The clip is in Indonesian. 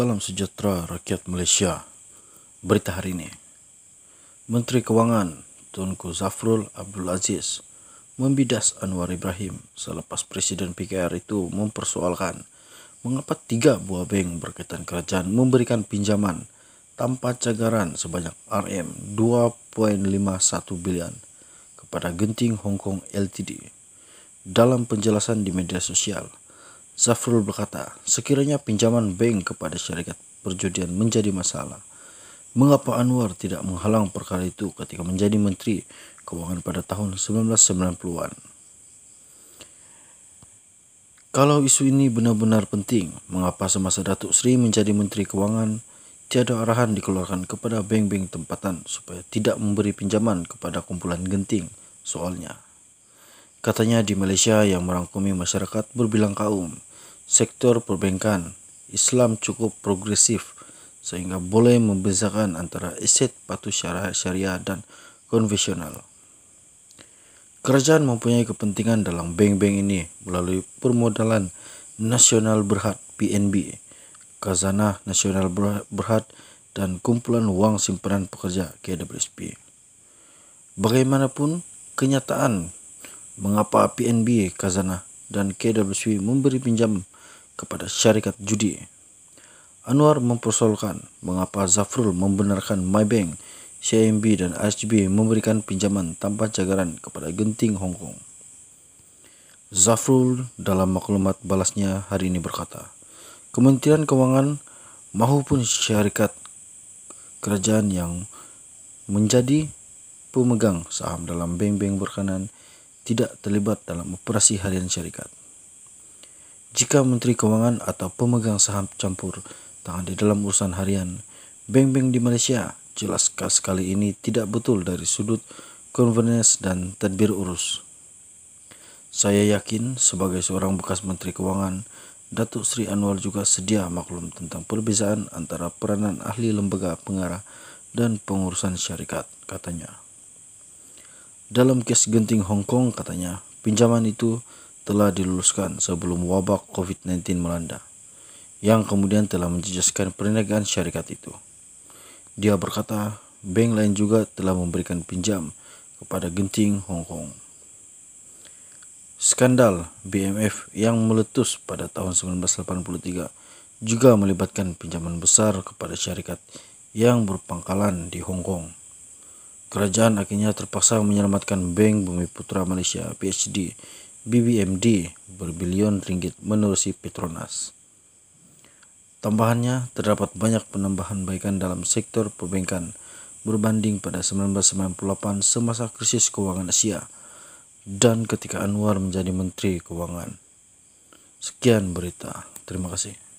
Salam sejahtera rakyat Malaysia. Berita hari ini. Menteri Kewangan Tunku Zafrul Abdul Aziz membidas Anwar Ibrahim selepas Presiden PKR itu mempersoalkan mengapa tiga buah bank berkaitan kerajaan memberikan pinjaman tanpa cagaran sebanyak RM 2.51 bilion kepada Genting Hong Kong LTD. Dalam penjelasan di media sosial, Zafrul berkata, sekiranya pinjaman bank kepada syarikat perjudian menjadi masalah, mengapa Anwar tidak menghalang perkara itu ketika menjadi menteri keuangan pada tahun 1990-an? Kalau isu ini benar-benar penting, mengapa semasa Datuk Sri menjadi menteri keuangan tiada arahan dikeluarkan kepada bank-bank tempatan supaya tidak memberi pinjaman kepada kumpulan genting soalnya? Katanya di Malaysia yang merangkumi masyarakat berbilang kaum, sektor perbankan, Islam cukup progresif sehingga boleh membezakan antara aset patuh syariah dan konvensional. Kerajaan mempunyai kepentingan dalam bank-bank ini melalui permodalan nasional berhad PNB, Khazanah Nasional Berhad dan kumpulan wang simpanan pekerja KWSP. Bagaimanapun, kenyataan mengapa PNB, Khazanah, dan KWSP memberi pinjam kepada syarikat judi. Anwar mempersoalkan mengapa Zafrul membenarkan MyBank, CIMB, dan ASB memberikan pinjaman tanpa cagaran kepada genting Hong Kong. Zafrul dalam maklumat balasnya hari ini berkata, Kementerian Keuangan maupun syarikat kerajaan yang menjadi pemegang saham dalam bank-bank berkenan tidak terlibat dalam operasi harian syarikat. Jika Menteri Keuangan atau pemegang saham campur tangan di dalam urusan harian bank-bank di Malaysia, jelas kas kali ini tidak betul dari sudut convenience dan tadbir urus. Saya yakin sebagai seorang bekas Menteri Keuangan, Datuk Sri Anwar juga sedia maklum tentang perbezaan antara peranan ahli lembaga pengarah dan pengurusan syarikat, katanya. Dalam kes genting Hong Kong, katanya, pinjaman itu telah diluluskan sebelum wabak COVID-19 melanda, yang kemudian telah menjejaskan perniagaan syarikat itu. Dia berkata, bank lain juga telah memberikan pinjam kepada genting Hong Kong. Skandal BMF yang meletus pada tahun 1983 juga melibatkan pinjaman besar kepada syarikat yang berpangkalan di Hong Kong. Kerajaan akhirnya terpaksa menyelamatkan Bank Bumi Putra Malaysia PhD BBMD berbilion ringgit menerusi Petronas. Tambahannya, terdapat banyak penambahan baikan dalam sektor perbankan berbanding pada 1998 semasa krisis keuangan Asia dan ketika Anwar menjadi Menteri Keuangan. Sekian berita. Terima kasih.